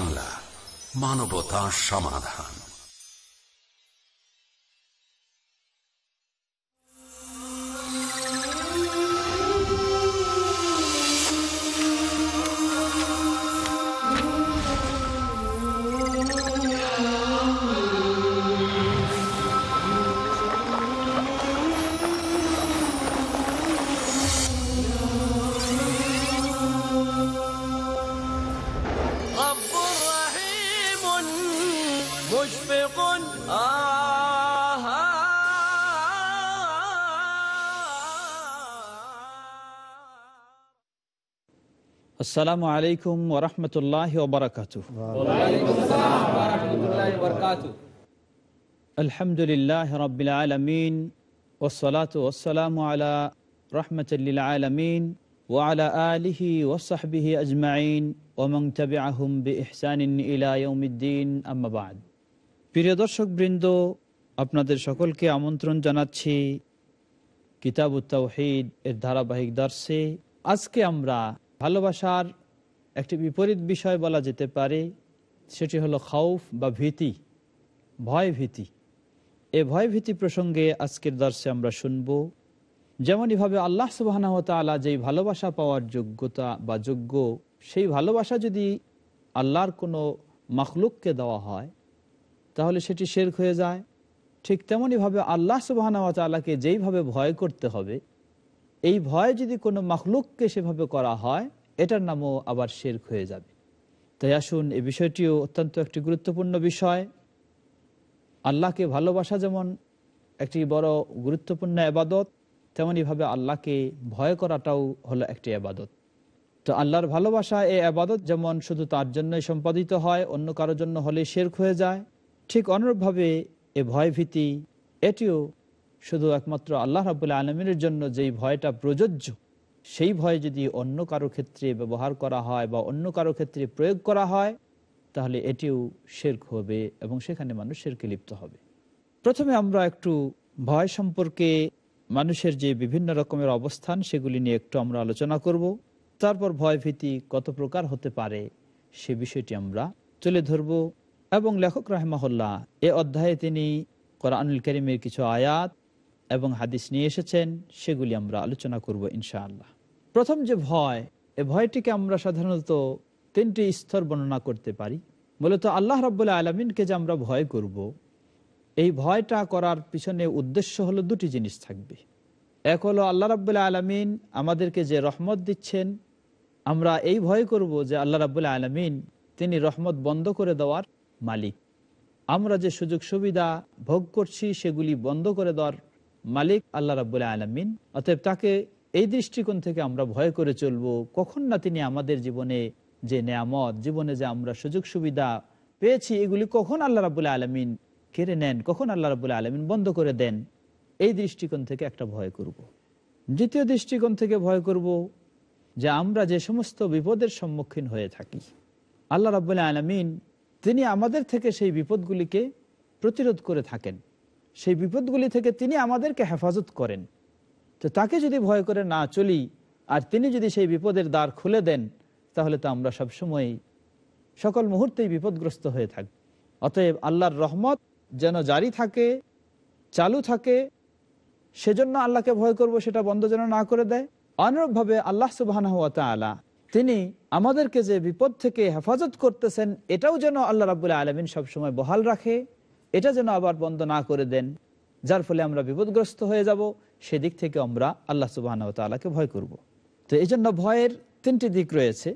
বাংলা মানবতা সমাধান আসসালামু আলাইকুম ওরহমতুল্লাহ আলহামদুলিল্লাহ রবিল আলমিন ওসলাত আম্মাবাদ প্রিয় দর্শক বৃন্দ আপনাদের সকলকে আমন্ত্রণ জানাচ্ছি কিতাব কিতাবুত্তাহিদ এর ধারাবাহিক দর্শে আজকে আমরা ভালোবাসার একটি বিপরীত বিষয় বলা যেতে পারে সেটি হলো খাউফ বা ভীতি ভয় ভীতি এ ভয় ভীতি প্রসঙ্গে আজকের দর্শে আমরা শুনব যেমনইভাবে আল্লাহ সুবাহনতালা যেই ভালোবাসা পাওয়ার যোগ্যতা বা যোগ্য সেই ভালোবাসা যদি আল্লাহর কোনো মখলুককে দেওয়া হয় তাহলে সেটি শেরক হয়ে যায় ঠিক তেমনইভাবে আল্লাহ সুবাহনতালাকে যেইভাবে ভয় করতে হবে এই ভয় যদি কোনো মখলুককে সেভাবে করা হয় এটার নামও আবার শেরক হয়ে যাবে তাই আসুন এই বিষয়টিও অত্যন্ত একটি গুরুত্বপূর্ণ বিষয় আল্লাহকে ভালোবাসা যেমন একটি বড় গুরুত্বপূর্ণ আবাদত তেমনইভাবে আল্লাহকে ভয় করাটাও হলো একটি আবাদত তো আল্লাহর ভালোবাসা এই আবাদত যেমন শুধু তার জন্যই সম্পাদিত হয় অন্য কারোর জন্য হলে শেরক হয়ে যায় ঠিক অনুরূপভাবে এ ভয়ভীতি এটিও শুধু একমাত্র আল্লাহ রাবুল্লাহ আলমিনের জন্য যেই ভয়টা প্রযোজ্য সেই ভয় যদি অন্য কারো ক্ষেত্রে ব্যবহার করা হয় বা অন্য কারো ক্ষেত্রে প্রয়োগ করা হয় তাহলে এটিও শেরক হবে এবং সেখানে মানুষ শেরকে লিপ্ত হবে প্রথমে আমরা একটু ভয় সম্পর্কে মানুষের যে বিভিন্ন রকমের অবস্থান সেগুলি নিয়ে একটু আমরা আলোচনা করব তারপর ভয় ভীতি কত প্রকার হতে পারে সে বিষয়টি আমরা তুলে ধরব এবং লেখক রাহেমাহল্লা এ অধ্যায়ে তিনি আনুল করিমের কিছু আয়াত এবং হাদিস নিয়ে এসেছেন সেগুলি আমরা আলোচনা করব ইনশাআল্লাহ প্রথম যে ভয় এ ভয়টিকে আমরা সাধারণত তিনটি স্তর বর্ণনা করতে পারি মূলত আল্লাহ রাবুল্লাহ আলমিনকে যে আমরা ভয় করব এই ভয়টা করার পিছনে উদ্দেশ্য হলো দুটি জিনিস থাকবে এক হলো আল্লাহ রাবুল্লাহ আলমিন আমাদেরকে যে রহমত দিচ্ছেন আমরা এই ভয় করব যে আল্লাহ রাবুল্লাহ আলমিন তিনি রহমত বন্ধ করে দেওয়ার মালিক আমরা যে সুযোগ সুবিধা ভোগ করছি সেগুলি বন্ধ করে দেওয়ার মালিক আল্লাহ রাবুল আলমিন অতএব তাকে এই দৃষ্টিকোণ থেকে আমরা ভয় করে চলব কখন না তিনি আমাদের জীবনে যে নেয়ামত জীবনে যে আমরা সুযোগ সুবিধা পেয়েছি এগুলি কখন আল্লাহ রাবুল আলমিন কেড়ে নেন কখন আল্লাহ রাবুল আলমিন বন্ধ করে দেন এই দৃষ্টিকোণ থেকে একটা ভয় করব। দ্বিতীয় দৃষ্টিকোণ থেকে ভয় করব যে আমরা যে সমস্ত বিপদের সম্মুখীন হয়ে থাকি আল্লাহ রাবুল আলমিন তিনি আমাদের থেকে সেই বিপদগুলিকে প্রতিরোধ করে থাকেন সেই বিপদগুলি থেকে তিনি আমাদেরকে হেফাজত করেন তো তাকে যদি ভয় করে না চলি আর তিনি যদি সেই বিপদের দ্বার খুলে দেন তাহলে তো আমরা সবসময়ই সকল মুহূর্তেই বিপদগ্রস্ত হয়ে থাকি অতএব আল্লাহর রহমত যেন জারি থাকে চালু থাকে সেজন্য আল্লাহকে ভয় করব সেটা বন্ধ যেন না করে দেয় অনুরূপভাবে আল্লাহ সুবাহ তিনি আমাদেরকে যে বিপদ থেকে হেফাজত করতেছেন এটাও যেন আল্লাহ রাবুল্লাহ আলমিন সবসময় বহাল রাখে এটা যেন আবার বন্ধ না করে দেন যার ফলে আমরা বিপদগ্রস্ত হয়ে যাব সেদিক থেকে আমরা আল্লাহ সুবাহকে ভয় করব। তো এই জন্য ভয়ের তিনটি দিক রয়েছে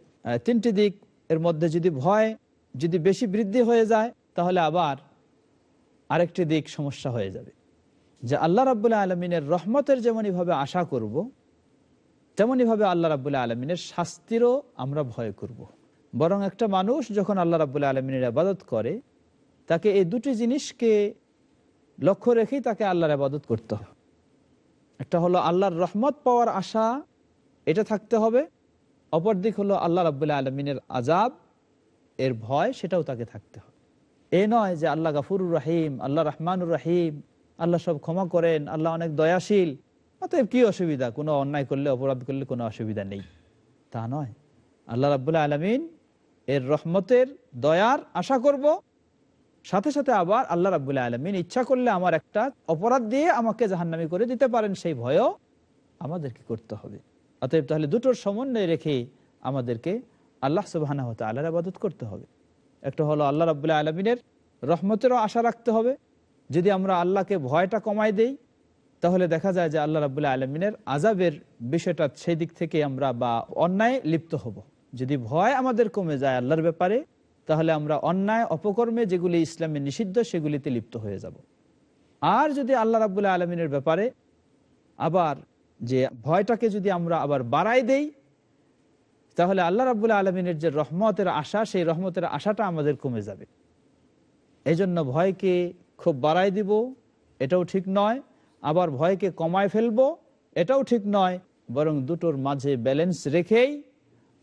তিনটি দিক এর মধ্যে যদি ভয় যদি বেশি বৃদ্ধি হয়ে যায় তাহলে আবার আরেকটি দিক সমস্যা হয়ে যাবে যে আল্লাহ রাবুল্লাহ আলমিনের রহমতের যেমনইভাবে আশা করব। তেমনইভাবে আল্লাহ রাবুল্লাহ আলমিনের শাস্তিরও আমরা ভয় করব। বরং একটা মানুষ যখন আল্লাহ রাবুল্লাহ আলমিনের আবাদত করে তাকে এই দুটি জিনিসকে লক্ষ্য রেখেই তাকে আল্লাহর আবাদত করতে হবে একটা হলো আল্লাহর রহমত পাওয়ার আশা এটা থাকতে হবে অপর দিক হলো আল্লাহ রবাহ আলমিনের আজাব এর ভয় সেটাও তাকে থাকতে হবে এ নয় যে আল্লাহ গাফুরুর রাহিম আল্লাহ রহমানুর রাহিম আল্লাহ সব ক্ষমা করেন আল্লাহ অনেক দয়াশীল অতএব কি অসুবিধা কোনো অন্যায় করলে অপরাধ করলে কোনো অসুবিধা নেই তা নয় আল্লাহ রাবুল্লাহ আলমিন এর রহমতের দয়ার আশা করব সাথে সাথে আবার আল্লাহ রাবুল্লাহ আলমিন ইচ্ছা করলে আমার একটা অপরাধ দিয়ে আমাকে জাহান্নামি করে দিতে পারেন সেই ভয়ও আমাদেরকে করতে হবে অতএব তাহলে দুটোর সমন্বয় রেখে আমাদেরকে আল্লাহ সুবাহ হতে আল্লাহর আবাদত করতে হবে একটা হলো আল্লাহ রাবুল্লাহ আলমিনের রহমতেরও আশা রাখতে হবে যদি আমরা আল্লাহকে ভয়টা কমাই দেই তাহলে দেখা যায় যে আল্লাহ রাবুল্লাহ আলমিনের আজাবের বিষয়টা সেই দিক থেকে আমরা বা অন্যায় লিপ্ত হব যদি ভয় আমাদের কমে যায় আল্লাহর ব্যাপারে তাহলে আমরা অন্যায় অপকর্মে যেগুলি ইসলামে নিষিদ্ধ সেগুলিতে লিপ্ত হয়ে যাব আর যদি আল্লাহ রাবুল্লা আলমিনের ব্যাপারে আবার যে ভয়টাকে যদি আমরা আবার বাড়াই দেই তাহলে আল্লাহ রাবুল্লাহ আলমিনের যে রহমতের আশা সেই রহমতের আশাটা আমাদের কমে যাবে এই জন্য ভয়কে খুব বাড়াই দিব এটাও ঠিক নয় আবার ভয়কে কমায় ফেলবো এটাও ঠিক নয় বরং দুটোর মাঝে ব্যালেন্স রেখেই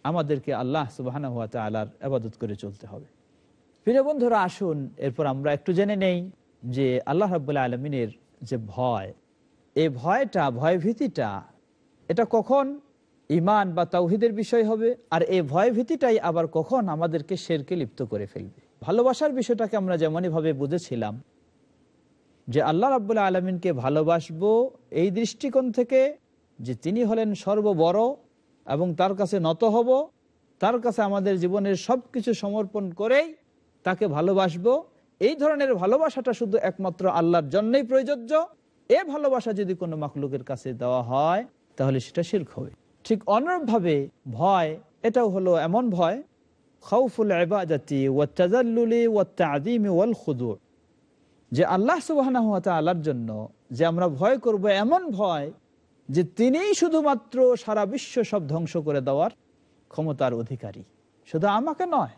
আমাদেরকে আল্লাহ সুবাহানা হাত তালার আবাদত করে চলতে হবে প্রিয় বন্ধুরা আসুন এরপর আমরা একটু জেনে নেই যে আল্লাহ রাবুল্লাহ আলমিনের যে ভয় এই ভয়টা ভয়ভীতিটা এটা কখন ইমান বা তাওহিদের বিষয় হবে আর এই ভয়ভীতিটাই আবার কখন আমাদেরকে শেরকে লিপ্ত করে ফেলবে ভালোবাসার বিষয়টাকে আমরা যেমনই ভাবে বুঝেছিলাম যে আল্লাহ রাবুল্লাহ আলমিনকে ভালোবাসবো এই দৃষ্টিকোণ থেকে যে তিনি হলেন সর্ববড় এবং তার কাছে নত হব তার কাছে আমাদের জীবনের সব কিছু সমর্পণ করেই তাকে ভালোবাসব এই ধরনের ভালোবাসাটা শুধু একমাত্র আল্লাহর জন্যই প্রযোজ্য এ ভালোবাসা যদি কোনো মাকলুকের কাছে দেওয়া হয় তাহলে সেটা শির্ক হবে ঠিক অনুরূপভাবে ভয় এটাও হলো এমন ভয় খাউফুল আবাদাতি ওয়াত্তাজাল্লুলি ওয়াত্তা ওয়াল খুদুর যে আল্লাহ সুবাহ আল্লাহর জন্য যে আমরা ভয় করব এমন ভয় যে তিনিই শুধুমাত্র সারা বিশ্ব সব ধ্বংস করে দেওয়ার ক্ষমতার অধিকারী শুধু আমাকে নয়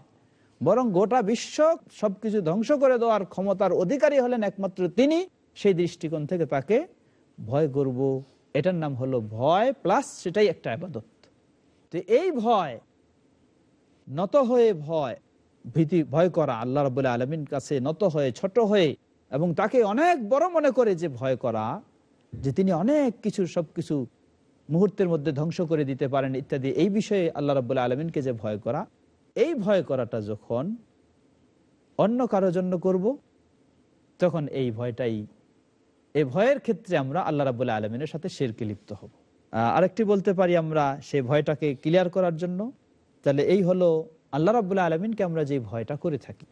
বরং গোটা বিশ্ব সবকিছু ধ্বংস করে দেওয়ার ক্ষমতার অধিকারী হলেন একমাত্র তিনি সেই দৃষ্টিকোণ থেকে তাকে ভয় করব এটার নাম হলো ভয় প্লাস সেটাই একটা আবাদত তো এই ভয় নত হয়ে ভয় ভীতি ভয় করা আল্লাহ রবুল্লা আলমিন কাছে নত হয়ে ছোট হয়ে এবং তাকে অনেক বড় মনে করে যে ভয় করা যে তিনি অনেক কিছু সব কিছু মুহূর্তের মধ্যে ধ্বংস করে দিতে পারেন ইত্যাদি এই বিষয়ে আল্লাহ রবাল্লা আলমিনকে যে ভয় করা এই ভয় করাটা যখন অন্য কারো জন্য করব তখন এই ভয়টাই এই ভয়ের ক্ষেত্রে আমরা আল্লাহ রাবুল্লাহ আলমিনের সাথে শেরকে লিপ্ত হব আরেকটি বলতে পারি আমরা সেই ভয়টাকে ক্লিয়ার করার জন্য তাহলে এই হলো আল্লাহ রাবুল্লাহ আলমিনকে আমরা যে ভয়টা করে থাকি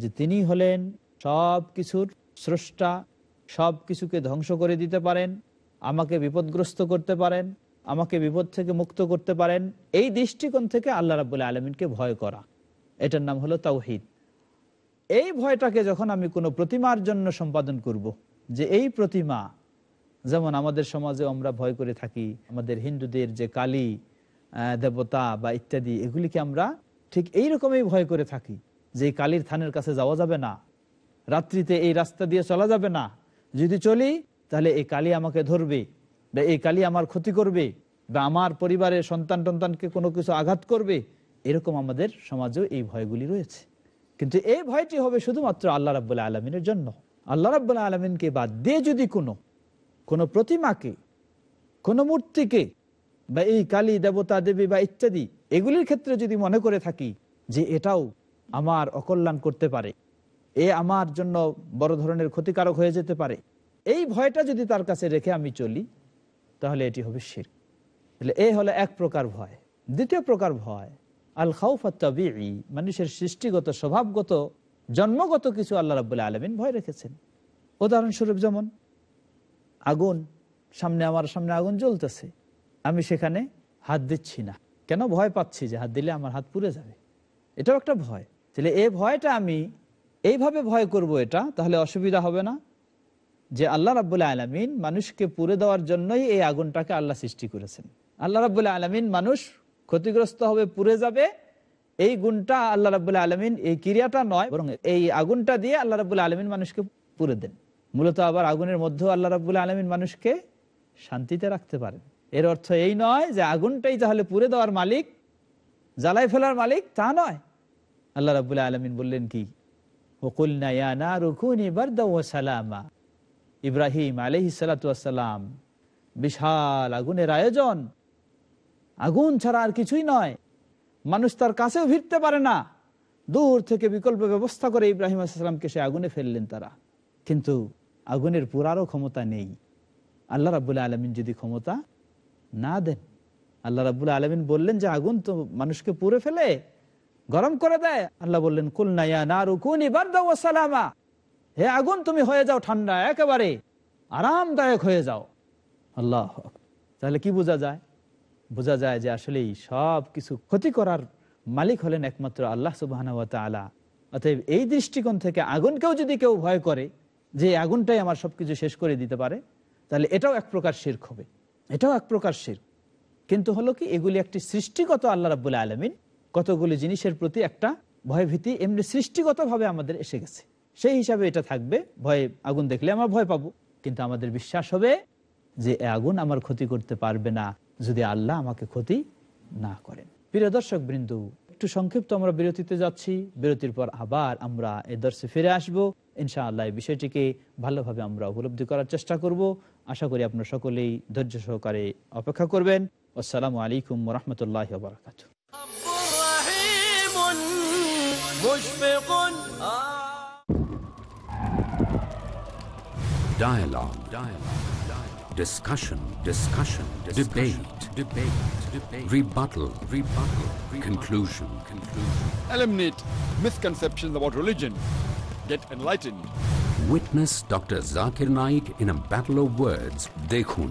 যে তিনি হলেন সব কিছুর স্রষ্টা সব কিছুকে ধ্বংস করে দিতে পারেন আমাকে বিপদগ্রস্ত করতে পারেন আমাকে বিপদ থেকে মুক্ত করতে পারেন এই দৃষ্টিকোণ থেকে আল্লাহ রাবুল্লাহ আলমিনকে ভয় করা এটার নাম হলো তাওহিদ এই ভয়টাকে যখন আমি কোনো প্রতিমার জন্য সম্পাদন করব। যে এই প্রতিমা যেমন আমাদের সমাজে আমরা ভয় করে থাকি আমাদের হিন্দুদের যে কালী দেবতা বা ইত্যাদি এগুলিকে আমরা ঠিক এই রকমই ভয় করে থাকি যে কালীর থানের কাছে যাওয়া যাবে না রাত্রিতে এই রাস্তা দিয়ে চলা যাবে না যদি চলি তাহলে এই কালি আমাকে ধরবে বা এই কালি আমার ক্ষতি করবে বা আমার পরিবারের সন্তান টন্তানকে কোনো কিছু আঘাত করবে এরকম আমাদের সমাজেও এই ভয়গুলি রয়েছে কিন্তু এই ভয়টি হবে শুধুমাত্র আল্লাহ রাবুল্লাহ আলমিনের জন্য আল্লাহ রাবুল্লাহ আলমিনকে বাদ দিয়ে যদি কোনো কোনো প্রতিমাকে কোনো মূর্তিকে বা এই কালী দেবতা দেবী বা ইত্যাদি এগুলির ক্ষেত্রে যদি মনে করে থাকি যে এটাও আমার অকল্যাণ করতে পারে এ আমার জন্য বড় ধরনের ক্ষতিকারক হয়ে যেতে পারে এই ভয়টা যদি তার কাছে রেখে আমি চলি তাহলে এটি হবে শির তাহলে এ হলো এক প্রকার ভয় দ্বিতীয় প্রকার ভয় আল খাউফাত্তাবি মানুষের সৃষ্টিগত স্বভাবগত জন্মগত কিছু আল্লাহ রাবুল্লাহ আলমিন ভয় রেখেছেন উদাহরণস্বরূপ যেমন আগুন সামনে আমার সামনে আগুন জ্বলতেছে আমি সেখানে হাত দিচ্ছি না কেন ভয় পাচ্ছি যে হাত দিলে আমার হাত পুড়ে যাবে এটাও একটা ভয় তাহলে এ ভয়টা আমি এইভাবে ভয় করব এটা তাহলে অসুবিধা হবে না যে আল্লাহ রাবুল্লাহ আলমিন মানুষকে পুড়ে দেওয়ার জন্যই এই আগুনটাকে আল্লাহ সৃষ্টি করেছেন আল্লাহ রাবুল্লাহ আলমিন মানুষ ক্ষতিগ্রস্ত হবে পুড়ে যাবে এই গুণটা আল্লাহ রাবুল্লাহ আলমিন এই ক্রিয়াটা নয় বরং এই আগুনটা দিয়ে আল্লাহ রাবুল্লাহ আলমিন মানুষকে পুড়ে দেন মূলত আবার আগুনের মধ্যেও আল্লাহ রাবুল্লাহ আলমিন মানুষকে শান্তিতে রাখতে পারেন এর অর্থ এই নয় যে আগুনটাই তাহলে পুড়ে দেওয়ার মালিক জ্বালাই ফেলার মালিক তা নয় আল্লাহ রাবুল্লাহ আলমিন বললেন কি ইব্রাহিম আলহ সালাম বিশাল আগুনের আয়োজন আগুন ছাড়া আর কিছুই নয় মানুষ তার কাছেও ফিরতে পারে না দূর থেকে বিকল্প ব্যবস্থা করে ইব্রাহিম আসসালামকে সে আগুনে ফেললেন তারা কিন্তু আগুনের পুরারও ক্ষমতা নেই আল্লাহ রাবুল আলমিন যদি ক্ষমতা না দেন আল্লাহ রাবুল আলমিন বললেন যে আগুন তো মানুষকে পুরে ফেলে গরম করে দেয় আল্লাহ বললেন সালামা হে আগুন তুমি হয়ে যাও ঠান্ডা একেবারে আরামদায়ক হয়ে যাও আল্লাহ তাহলে কি বোঝা যায় বোঝা যায় যে আসলে সব কিছু ক্ষতি করার মালিক হলেন একমাত্র আল্লাহ সুবাহ অতএব এই দৃষ্টিকোণ থেকে আগুনকেও যদি কেউ ভয় করে যে আগুনটাই আমার সবকিছু শেষ করে দিতে পারে তাহলে এটাও এক প্রকার শির্ক হবে এটাও এক প্রকার শির্ক কিন্তু হলো কি এগুলি একটি সৃষ্টিগত আল্লাহ রাবুল্লা আলমিন কতগুলি জিনিসের প্রতি একটা ভয়ভীতি এমনি সৃষ্টিগত ভাবে আমাদের এসে গেছে সেই হিসাবে এটা থাকবে ভয়ে আগুন দেখলে আমরা ভয় পাবো কিন্তু আমাদের বিশ্বাস হবে যে আগুন আমার ক্ষতি করতে পারবে না যদি আল্লাহ আমাকে ক্ষতি না করেন প্রিয় দর্শক বৃন্দ একটু সংক্ষিপ্ত আমরা বিরতিতে যাচ্ছি বিরতির পর আবার আমরা এ দর্শে ফিরে আসব ইনশাআল্লাহ এই বিষয়টিকে ভালোভাবে আমরা উপলব্ধি করার চেষ্টা করব আশা করি আপনার সকলেই ধৈর্য সহকারে অপেক্ষা করবেন আসসালামু আলাইকুম রহমতুল্লাহ Dialogue. Dialogue. Discussion. Discussion. Debate. Debate. Debate. Rebuttal. Rebuttal. Conclusion. Conclusion. Eliminate misconceptions about religion. Get enlightened. Witness Dr. Zakir Naik in a battle of words. Dekhun.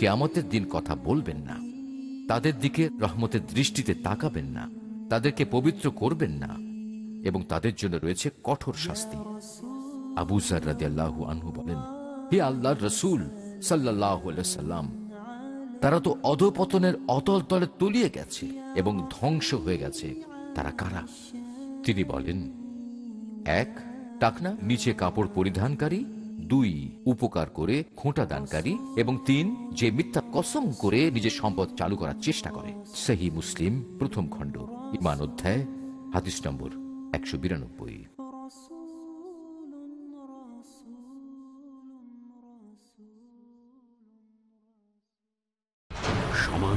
কেয়ামতের দিন কথা বলবেন না তাদের দিকে রহমতের দৃষ্টিতে তাকাবেন না তাদেরকে পবিত্র করবেন না এবং তাদের জন্য রয়েছে কঠোর শাস্তি আবু সার রাজি আল্লাহ আনহু বলেন হে আল্লাহ রসুল সাল্লাহ সাল্লাম তারা তো অধপতনের অতল তলে তলিয়ে গেছে এবং ধ্বংস হয়ে গেছে তারা কারা তিনি বলেন এক টাকনা নিচে কাপড় পরিধানকারী দুই উপকার করে খোঁটা দানকারী এবং তিন যে মিথ্যা কসম করে নিজের সম্পদ চালু করার চেষ্টা করে সেহি মুসলিম প্রথম খণ্ড ইমান অধ্যায় হাদিস নম্বর একশো বিরানব্বই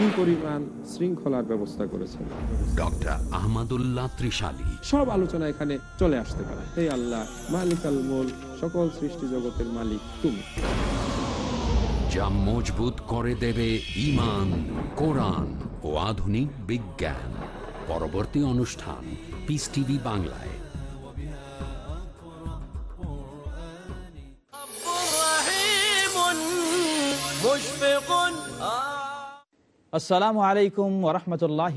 শৃঙ্খলার ব্যবস্থা করেছেন ডক্টর আহমদুল্লাহ সব আলোচনা এখানে চলে আসতে পারে সকল মালিক যা মজবুত করে দেবে ইমান কোরআন ও আধুনিক বিজ্ঞান পরবর্তী অনুষ্ঠান পিস টিভি বাংলায় আসসালামু আলাইকুম ওরহমতুল্লাহ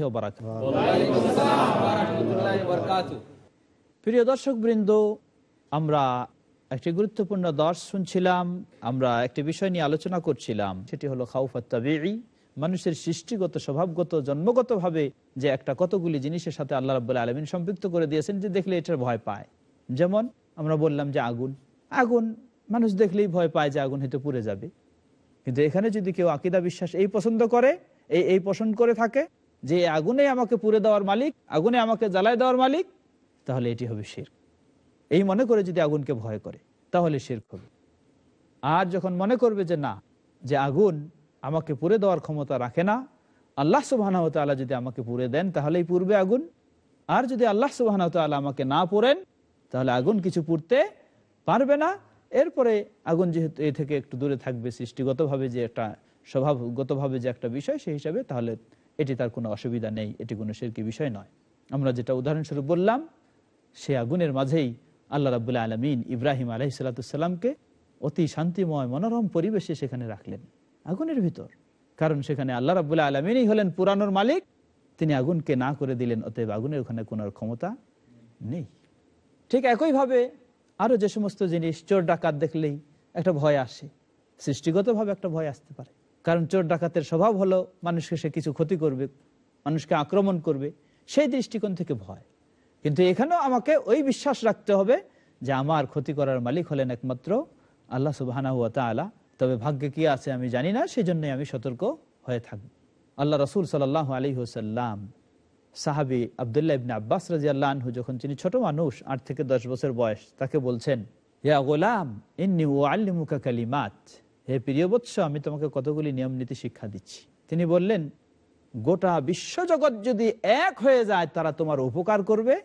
প্রিয় দর্শক বৃন্দ আমরা একটি গুরুত্বপূর্ণ দর্শ শুনছিলাম আমরা একটি বিষয় নিয়ে আলোচনা করছিলাম সেটি হলো খাউফাত্তাবি মানুষের সৃষ্টিগত স্বভাবগত জন্মগতভাবে যে একটা কতগুলি জিনিসের সাথে আল্লাহ রাবুল্লাহ আলমিন সম্পৃক্ত করে দিয়েছেন যে দেখলে এটার ভয় পায় যেমন আমরা বললাম যে আগুন আগুন মানুষ দেখলেই ভয় পায় যে আগুন হয়তো পুড়ে যাবে কিন্তু এখানে যদি কেউ আকিদা বিশ্বাস এই পছন্দ করে এই এই পোষণ করে থাকে যে আগুনে আমাকে পুড়ে দেওয়ার মালিক আগুনে আমাকে জ্বালায় দেওয়ার মালিক তাহলে এটি হবে শির এই মনে করে যদি আগুনকে ভয় করে তাহলে শির হবে আর যখন মনে করবে যে না যে আগুন আমাকে পুড়ে দেওয়ার ক্ষমতা রাখে না আল্লাহ সুবাহতালা যদি আমাকে পুড়ে দেন তাহলেই পূর্বে আগুন আর যদি আল্লাহ সুবাহতালা আমাকে না পড়েন তাহলে আগুন কিছু পুড়তে পারবে না এরপরে আগুন যেহেতু এ থেকে একটু দূরে থাকবে সৃষ্টিগতভাবে যে একটা স্বভাবগতভাবে যে একটা বিষয় সেই হিসাবে তাহলে এটি তার কোনো অসুবিধা নেই এটি কোনো শেরকি বিষয় নয় আমরা যেটা উদাহরণস্বরূপ বললাম সে আগুনের মাঝেই আল্লাহ রাবুল্লাহ আলমিন ইব্রাহিম আলহি সালাতামকে অতি শান্তিময় মনোরম পরিবেশে সেখানে রাখলেন আগুনের ভিতর কারণ সেখানে আল্লাহ রাবুল্লাহ আলমিনই হলেন পুরানোর মালিক তিনি আগুনকে না করে দিলেন অতএব আগুনের ওখানে কোনো ক্ষমতা নেই ঠিক একইভাবে আরও যে সমস্ত জিনিস চোর ডাকাত দেখলেই একটা ভয় আসে সৃষ্টিগতভাবে একটা ভয় আসতে পারে কারণ চোর ডাকাতের স্বভাব হলো মানুষকে সে কিছু ক্ষতি করবে মানুষকে আক্রমণ করবে সেই দৃষ্টিকোণ থেকে ভয় কিন্তু এখানেও আমাকে ওই বিশ্বাস রাখতে হবে যে আমার ক্ষতি করার মালিক হলেন একমাত্র আল্লাহ সুবাহানা হুয়া তালা তবে ভাগ্যে কি আছে আমি জানি না সেই জন্যই আমি সতর্ক হয়ে থাকব আল্লাহ রসুল সাল আলী হুসাল্লাম সাহাবি আবদুল্লাহ ইবনে আব্বাস রাজি আল্লাহ যখন তিনি ছোট মানুষ আট থেকে দশ বছর বয়স তাকে বলছেন ইয়া গোলাম ইন্নি ও আল্লিমুকা কালিমাত হে প্রিয়বৎস আমি তোমাকে কতগুলি নিয়ম নীতি শিক্ষা দিচ্ছি তিনি বললেন গোটা বিশ্বজগৎ যদি এক হয়ে যায় তারা তোমার উপকার করবে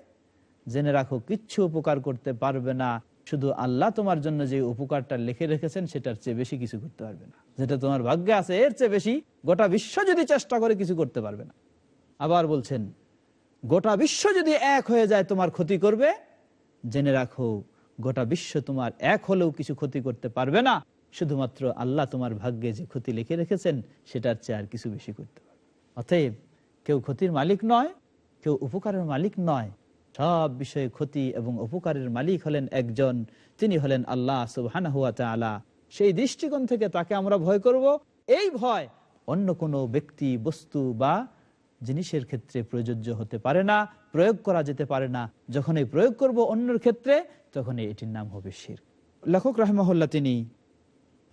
জেনে রাখো কিচ্ছু উপকার করতে পারবে না শুধু আল্লাহ তোমার জন্য যে উপকারটা লিখে রেখেছেন সেটার চেয়ে বেশি কিছু করতে পারবে না যেটা তোমার ভাগ্যে আছে এর চেয়ে বেশি গোটা বিশ্ব যদি চেষ্টা করে কিছু করতে পারবে না আবার বলছেন গোটা বিশ্ব যদি এক হয়ে যায় তোমার ক্ষতি করবে জেনে রাখো গোটা বিশ্ব তোমার এক হলেও কিছু ক্ষতি করতে পারবে না শুধুমাত্র আল্লাহ তোমার ভাগ্যে যে ক্ষতি লিখে রেখেছেন সেটার চেয়ে আর কিছু বেশি করতে অতএব কেউ ক্ষতির মালিক নয় কেউ উপকারের মালিক নয় সব বিষয়ে ক্ষতি এবং উপকারের মালিক হলেন একজন তিনি হলেন আল্লাহ সুবহান হুয়া তালা সেই দৃষ্টিকোণ থেকে তাকে আমরা ভয় করব এই ভয় অন্য কোনো ব্যক্তি বস্তু বা জিনিসের ক্ষেত্রে প্রযোজ্য হতে পারে না প্রয়োগ করা যেতে পারে না যখন এই প্রয়োগ করব অন্যর ক্ষেত্রে তখন এটির নাম হবে শির লেখক রহমহল্লা তিনি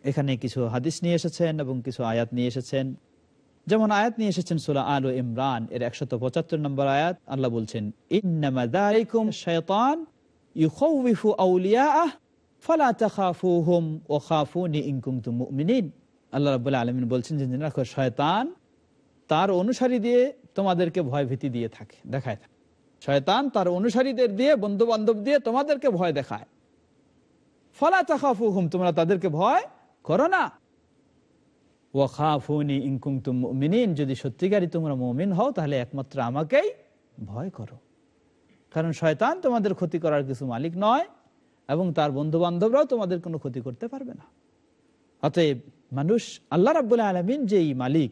এখানে কিছু হাদিস নিয়ে এসেছেন এবং কিছু আয়াত নিয়ে এসেছেন যেমন আয়াত নিয়ে এসেছেন সুলা আল ইমরান এর একশত পঁচাত্তর নম্বর আয়াত আল্লাহ বলছেন শয়তান তার অনুসারী দিয়ে তোমাদেরকে ভয় ভীতি দিয়ে থাকে দেখায় শয়তান তার অনুসারীদের দিয়ে বন্ধু বান্ধব দিয়ে তোমাদেরকে ভয় দেখায় তোমরা তাদেরকে ভয় করো না ও খাফুনি ইনকুম তুম যদি সত্যিকারী তোমরা মমিন হও তাহলে একমাত্র আমাকেই ভয় করো কারণ শয়তান তোমাদের ক্ষতি করার কিছু মালিক নয় এবং তার বন্ধু বান্ধবরাও তোমাদের কোনো ক্ষতি করতে পারবে না অতএব মানুষ আল্লাহ রাবুল আলমিন যেই মালিক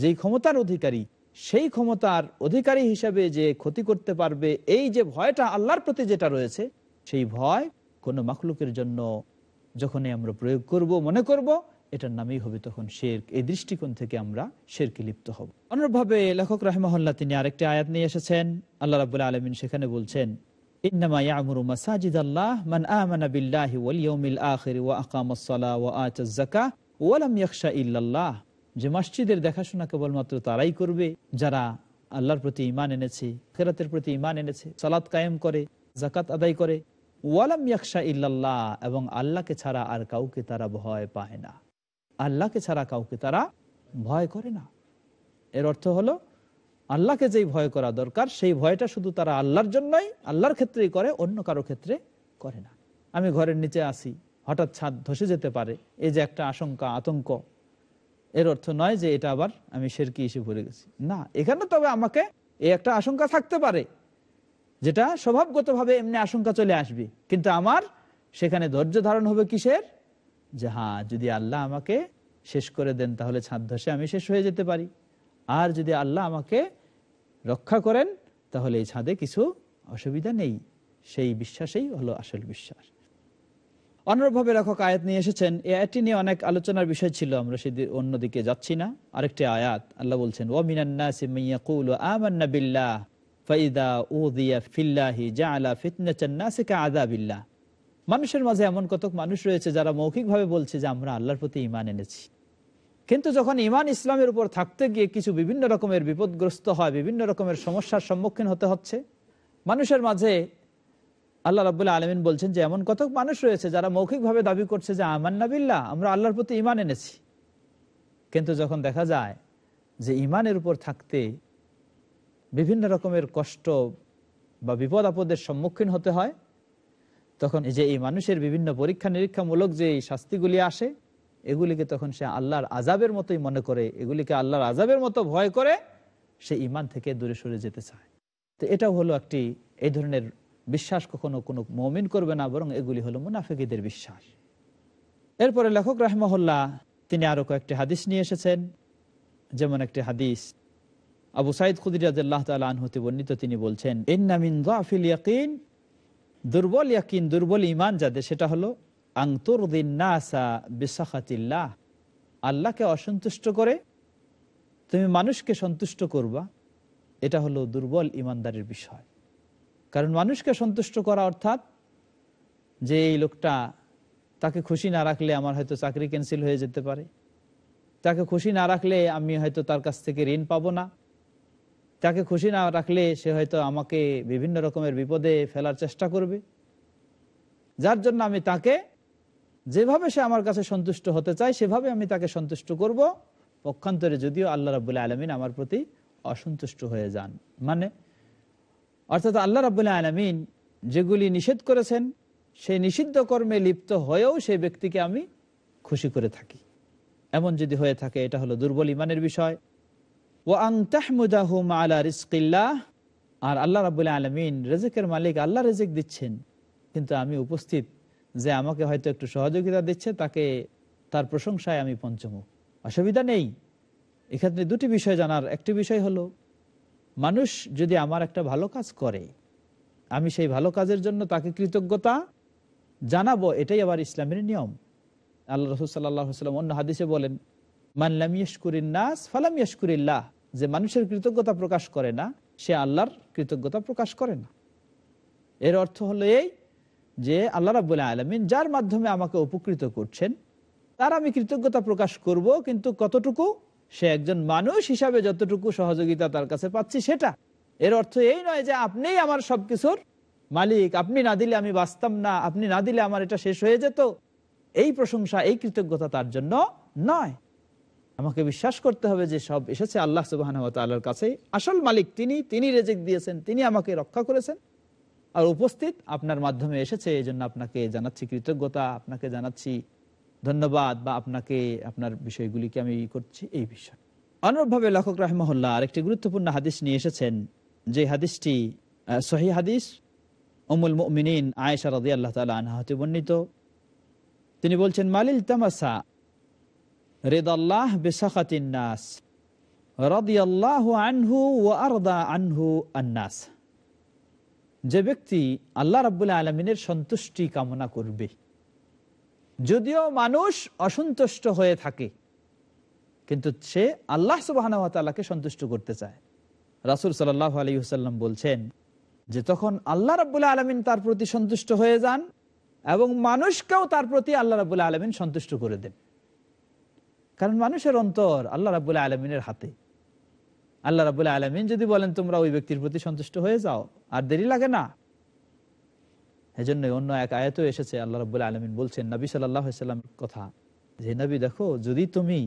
যেই ক্ষমতার অধিকারী সেই ক্ষমতার অধিকারী হিসাবে যে ক্ষতি করতে পারবে এই যে ভয়টা আল্লাহর প্রতি যেটা রয়েছে সেই ভয় কোনো মাখলুকের জন্য যখনই আমরা প্রয়োগ করব মনে করব এটার নামই হবে তখন শেরক এই দৃষ্টিকোণ থেকে আমরা শেরকে লিপ্ত হব অনুরূপভাবে লেখক রাহেমহল্লা তিনি আরেকটি আয়াত নিয়ে এসেছেন আল্লাহ রাবুল্লাহ আলমিন সেখানে বলছেন যে দেখাশোনা কেবলমাত্র তারাই করবে যারা আল্লাহর প্রতি ইমান এনেছে প্রতি ইমান এনেছে কায়েম করে জাকাত আদায় করে ওয়ালাম ইয়াকশা ইল্লাল্লাহ এবং আল্লাহকে ছাড়া আর কাউকে তারা ভয় পায় না আল্লাহকে ছাড়া কাউকে তারা ভয় করে না এর অর্থ হলো আল্লাহকে যেই ভয় করা দরকার সেই ভয়টা শুধু তারা আল্লাহর জন্যই আল্লাহর ক্ষেত্রেই করে অন্য কারো ক্ষেত্রে করে না আমি ঘরের নিচে আসি হঠাৎ ছাদ ধসে যেতে পারে এই যে একটা আশঙ্কা আতঙ্ক এর অর্থ নয় যে এটা আবার আমি সেরকি এসে ভরে গেছি না এখানে তবে আমাকে এই একটা আশঙ্কা থাকতে পারে যেটা স্বভাবগতভাবে এমনি আশঙ্কা চলে আসবে কিন্তু আমার সেখানে ধৈর্য ধারণ হবে কিসের যে হ্যাঁ যদি আল্লাহ আমাকে শেষ করে দেন তাহলে ছাদধসে আমি শেষ হয়ে যেতে পারি আর যদি আল্লাহ আমাকে রক্ষা করেন তাহলে এই ছাদে কিছু অসুবিধা নেই সেই বিশ্বাসেই হলো আসল বিশ্বাস অনুরূপভাবে লেখক আয়াত নিয়ে এসেছেন এ আয়াতটি নিয়ে অনেক আলোচনার বিষয় ছিল আমরা সেদিন অন্যদিকে যাচ্ছি না আরেকটি আয়াত আল্লাহ বলছেন ও মিনান্না ফাইদা উদিয়া ফিল্লাহি জা আলা ফিতনাসিকা আদাবিল্লা মানুষের মাঝে এমন কতক মানুষ রয়েছে যারা মৌখিকভাবে বলছে যে আমরা আল্লাহর প্রতি ইমান এনেছি কিন্তু যখন ইমান ইসলামের উপর থাকতে গিয়ে কিছু বিভিন্ন রকমের বিপদগ্রস্ত হয় বিভিন্ন রকমের সমস্যার সম্মুখীন হতে হচ্ছে মানুষের মাঝে আল্লাহ রাবুল্লাহ আলমিন বলছেন যে এমন কতক মানুষ রয়েছে যারা মৌখিকভাবে দাবি করছে যে আমান্নাবিল্লা আমরা আল্লাহর প্রতি ইমান এনেছি কিন্তু যখন দেখা যায় যে ইমানের উপর থাকতে বিভিন্ন রকমের কষ্ট বা বিপদ আপদের সম্মুখীন হতে হয় তখন যে এই মানুষের বিভিন্ন পরীক্ষা নিরীক্ষামূলক যে শাস্তিগুলি আসে এগুলিকে তখন সে আল্লাহর আজাবের মতোই মনে করে এগুলিকে আল্লাহর আজাবের মতো ভয় করে সে ইমান থেকে দূরে সরে যেতে চায় তো এটাও হলো একটি এই ধরনের বিশ্বাস কখনো কোনো মমিন করবে না বরং এগুলি হলো মুনাফিকীদের বিশ্বাস এরপরে লেখক রাহমহল্লা তিনি আরো কয়েকটি হাদিস নিয়ে এসেছেন যেমন একটি হাদিস আবু সাইদ খুদিরাজ্লাহ তাল্লাহ হতে বর্ণিত তিনি বলছেন নামিন জাফিল ইয়াকিন দুর্বল ইয়াকিন দুর্বল ইমান যাদের সেটা হলো আংতুরদিনাসা বিশাখাতিল্লাহ আল্লাহকে অসন্তুষ্ট করে তুমি মানুষকে সন্তুষ্ট করবা এটা হলো দুর্বল ইমানদারের বিষয় কারণ মানুষকে সন্তুষ্ট করা অর্থাৎ যে এই লোকটা তাকে খুশি না রাখলে আমার হয়তো চাকরি ক্যান্সেল হয়ে যেতে পারে তাকে খুশি না রাখলে আমি হয়তো তার কাছ থেকে ঋণ পাবো না তাকে খুশি না রাখলে সে হয়তো আমাকে বিভিন্ন রকমের বিপদে ফেলার চেষ্টা করবে যার জন্য আমি তাকে যেভাবে সে আমার কাছে সন্তুষ্ট হতে চায় সেভাবে আমি তাকে সন্তুষ্ট করব পক্ষান্তরে যদিও আল্লাহ রাবুল্লাহ আলমিন আমার প্রতি অসন্তুষ্ট হয়ে যান মানে অর্থাৎ আল্লাহ রাবুল্লাহ আলমিন যেগুলি নিষেধ করেছেন সেই নিষিদ্ধ কর্মে লিপ্ত হয়েও সেই ব্যক্তিকে আমি খুশি করে থাকি এমন যদি হয়ে থাকে এটা হলো দুর্বল ইমানের বিষয় ও আং তাহমুদাহুম আলা আর আল্লাহ রাবুল্লাহ আলমিন রেজেকের মালিক আল্লাহ রেজেক দিচ্ছেন কিন্তু আমি উপস্থিত যে আমাকে হয়তো একটু সহযোগিতা দিচ্ছে তাকে তার প্রশংসায় আমি পঞ্চমুখ অসুবিধা নেই এক্ষেত্রে দুটি বিষয় জানার একটি বিষয় হলো মানুষ যদি আমার একটা ভালো কাজ করে আমি সেই ভালো কাজের জন্য তাকে কৃতজ্ঞতা জানাবো এটাই আবার ইসলামের নিয়ম আল্লাহ রসুল সাল্লাহ অন্য হাদিসে বলেন মানলাম ইয়শকুরিন নাস ফালাম ইয়শকুরিল্লাহ যে মানুষের কৃতজ্ঞতা প্রকাশ করে না সে আল্লাহর কৃতজ্ঞতা প্রকাশ করে না এর অর্থ হলো এই যে আল্লাহ রাবুল আলমিন যার মাধ্যমে আমাকে উপকৃত করছেন তার আমি কৃতজ্ঞতা প্রকাশ করব কিন্তু কতটুকু সে একজন মানুষ হিসাবে যতটুকু সহযোগিতা তার কাছে পাচ্ছি সেটা এর অর্থ এই নয় যে আপনিই আমার সবকিছুর মালিক আপনি না দিলে আমি বাঁচতাম না আপনি না দিলে আমার এটা শেষ হয়ে যেত এই প্রশংসা এই কৃতজ্ঞতা তার জন্য নয় আমাকে বিশ্বাস করতে হবে যে সব এসেছে আল্লাহ সুবাহ আল্লাহর কাছে আসল মালিক তিনি তিনি রেজেক দিয়েছেন তিনি আমাকে রক্ষা করেছেন আর উপস্থিত আপনার মাধ্যমে এসেছে এই জন্য আপনাকে জানাচ্ছি কৃতজ্ঞতা আপনাকে জানাচ্ছি ধন্যবাদ বা আপনাকে আপনার বিষয়গুলিকে আমি করছি এই বিষয় অনুরূপভাবে লেখক রাহেমহল্লা আরেকটি গুরুত্বপূর্ণ হাদিস নিয়ে এসেছেন যে হাদিসটি সহি হাদিস অমুল মিনিন আয়েশা রদি আল্লাহ তালা আনহা বর্ণিত তিনি বলছেন মালিল তামাসা রেদাল্লাহ বেসাখাতিনাস আনহু ও আনহু আন্নাস যে ব্যক্তি আল্লাহ রাবুল্লাহ আলমিনের সন্তুষ্টি কামনা করবে যদিও মানুষ অসন্তুষ্ট হয়ে থাকে কিন্তু সে আল্লাহ সুবাহকে সন্তুষ্ট করতে চায় রাসুল সাল্লাহ আলী হুসাল্লাম বলছেন যে তখন আল্লাহ রাবুল্লাহ আলমিন তার প্রতি সন্তুষ্ট হয়ে যান এবং মানুষকেও তার প্রতি আল্লাহ রাবুল্লাহ আলমিন সন্তুষ্ট করে দেন কারণ মানুষের অন্তর আল্লাহ রাবুল্লাহ আলমিনের হাতে আল্লাহ রাবুল্লাহ আলমিন যদি বলেন তোমরা ওই ব্যক্তির প্রতি সন্তুষ্ট হয়ে যাও আর দেরি লাগে না এজন্য অন্য এক আয়ত এসেছে আল্লাহ রাবুল্লাহ আলমিন বলছেন নবী সাল্লাম কথা যে নবী দেখো যদি তুমি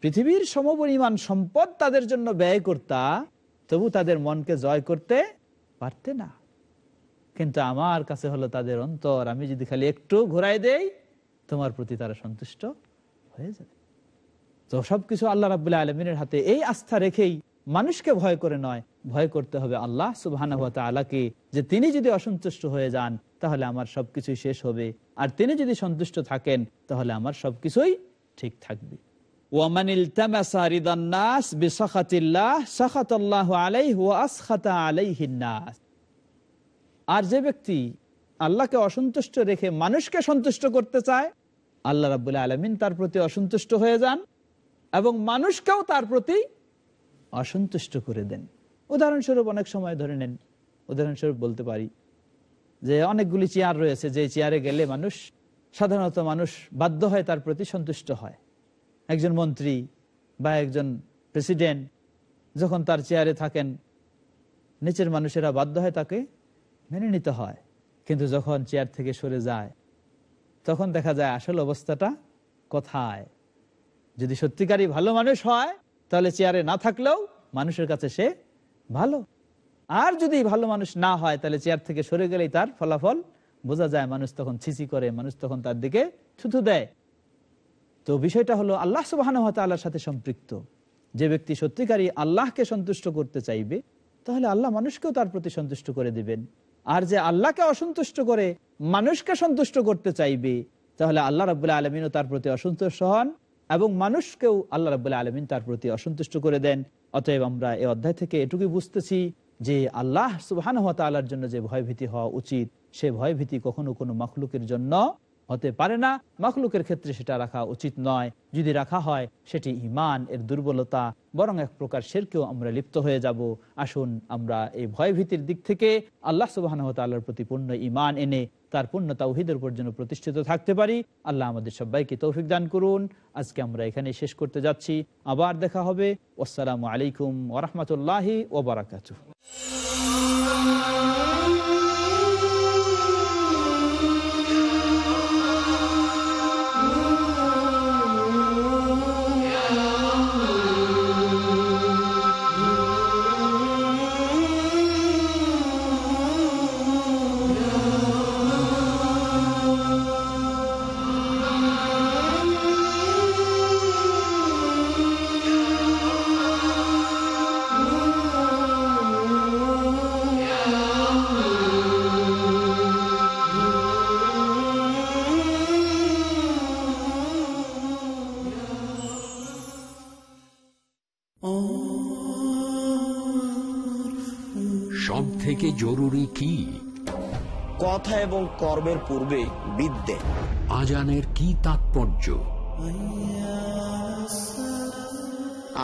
পৃথিবীর সমপরিমাণ সম্পদ তাদের জন্য ব্যয় করতা তবু তাদের মনকে জয় করতে পারতে না কিন্তু আমার কাছে হলো তাদের অন্তর আমি যদি খালি একটু ঘোরাই দেই তোমার প্রতি তারা সন্তুষ্ট হয়ে যাবে তো সবকিছু আল্লাহ রাবুল্লাহ আলমিনের হাতে এই আস্থা রেখেই মানুষকে ভয় করে নয় ভয় করতে হবে আল্লাহ সুবাহ যে তিনি যদি অসন্তুষ্ট হয়ে যান তাহলে আমার সবকিছুই শেষ হবে আর তিনি যদি সন্তুষ্ট থাকেন তাহলে আমার সবকিছুই ঠিক থাকবে আর যে ব্যক্তি আল্লাহকে অসন্তুষ্ট রেখে মানুষকে সন্তুষ্ট করতে চায় আল্লাহ রাবুল্লাহ আলমিন তার প্রতি অসন্তুষ্ট হয়ে যান এবং মানুষকেও তার প্রতি অসন্তুষ্ট করে দেন উদাহরণস্বরূপ অনেক সময় ধরে নেন উদাহরণস্বরূপ বলতে পারি যে অনেকগুলি চেয়ার রয়েছে যে চেয়ারে গেলে মানুষ সাধারণত মানুষ বাধ্য হয় তার প্রতি সন্তুষ্ট হয় একজন মন্ত্রী বা একজন প্রেসিডেন্ট যখন তার চেয়ারে থাকেন নিচের মানুষেরা বাধ্য হয় তাকে মেনে নিতে হয় কিন্তু যখন চেয়ার থেকে সরে যায় তখন দেখা যায় আসল অবস্থাটা কোথায় যদি সত্যিকারই ভালো মানুষ হয় তাহলে চেয়ারে না থাকলেও মানুষের কাছে সে ভালো আর যদি ভালো মানুষ না হয় তাহলে চেয়ার থেকে সরে গেলেই তার ফলাফল বোঝা যায় মানুষ তখন ছিচি করে মানুষ তখন তার দিকে থুথু দেয় তো বিষয়টা হলো আল্লাহ সুবাহর সাথে সম্পৃক্ত যে ব্যক্তি সত্যিকারী আল্লাহকে সন্তুষ্ট করতে চাইবে তাহলে আল্লাহ মানুষকেও তার প্রতি সন্তুষ্ট করে দিবেন আর যে আল্লাহকে অসন্তুষ্ট করে মানুষকে সন্তুষ্ট করতে চাইবে তাহলে আল্লাহ রবাহ আলমিনও তার প্রতি অসন্তুষ্ট হন এবং মানুষকেও আল্লাহ রবাহ আলমিন তার প্রতি অসন্তুষ্ট করে দেন অতএব আমরা এই অধ্যায় থেকে এটুকুই বুঝতেছি যে আল্লাহ সুবাহান হতালার জন্য যে ভয়ভীতি হওয়া উচিত সে ভয়ভীতি কখনো কোনো মখলুকের জন্য হতে পারে না মখলুকের ক্ষেত্রে সেটা রাখা উচিত নয় যদি রাখা হয় সেটি ইমান এর দুর্বলতা বরং এক প্রকার সেরকেও আমরা লিপ্ত হয়ে যাব আসুন আমরা এই ভয়ভীতির দিক থেকে আল্লাহ সুবাহ তাল্লার প্রতি পূর্ণ ইমান এনে তার পূর্ণ তাওহিদের উপর যেন প্রতিষ্ঠিত থাকতে পারি আল্লাহ আমাদের সবাইকে তৌফিক দান করুন আজকে আমরা এখানে শেষ করতে যাচ্ছি আবার দেখা হবে আসসালামু আলাইকুম ওরহমতুল্লাহি ওবরাকাত জরুরি কি কথা এবং কর্মের পূর্বে বিদ্যে আজানের কি তাৎপর্য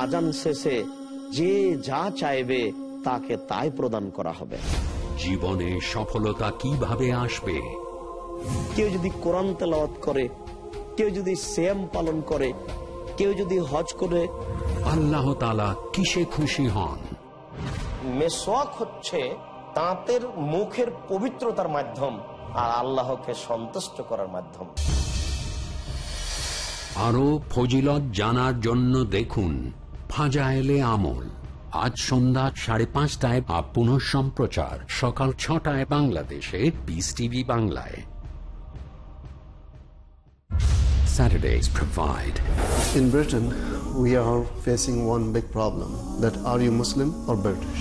আজান শেষে যে যা চাইবে তাকে তাই প্রদান করা হবে জীবনে সফলতা কিভাবে আসবে কেউ যদি কোরআন তেলাওয়াত করে কেউ যদি শ্যাম পালন করে কেউ যদি হজ করে আল্লাহ তালা কিসে খুশি হন মেসক হচ্ছে তাঁতের মুখের পবিত্রতার মাধ্যম আর আল্লাহকে সন্তুষ্ট করার মাধ্যম আরও ফজিলত জানার জন্য দেখুন ফাজায়েলে আমল আজ সন্ধ্যা সাড়ে পাঁচটায় বা পুনঃ সম্প্রচার সকাল ছটায় বাংলাদেশে বিস টিভি বাংলায় Saturdays provide. In Britain, we are facing one big problem that are you Muslim or British?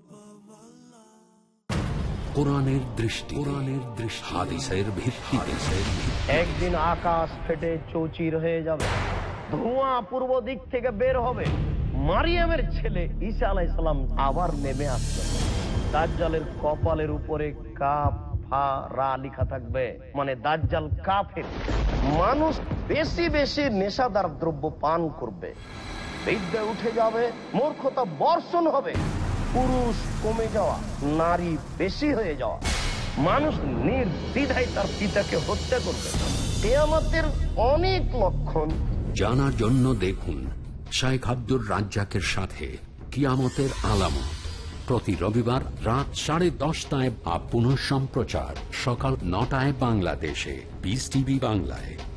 দৃষ্টি ভিত্তি একদিন আকাশ ফেটে চৌচির হয়ে যাবে ধোঁয়া পূর্ব দিক থেকে বের হবে মারিয়ামের ছেলে ঈসা আলাইসালাম আবার নেমে আসবে দাজ্জালের কপালের উপরে কাপ থাকবে মানে দাজ্জাল কাফের মানুষ বেশি বেশি নেশাদার দ্রব্য পান করবে উঠে যাবে মূর্খতা বর্ষণ হবে পুরুষ কমে যাওয়া নারী বেশি হয়ে যাওয়া মানুষ নির্দ্বিধায় তার পিতাকে হত্যা করবে কেয়ামতের অনেক লক্ষণ জানার জন্য দেখুন শাইখ আব্দুর রাজ্জাকের সাথে কিয়ামতের আলামত প্রতি রবিবার রাত সাড়ে দশটায় বা পুনঃ সম্প্রচার সকাল নটায় বাংলাদেশে বিস টিভি বাংলায়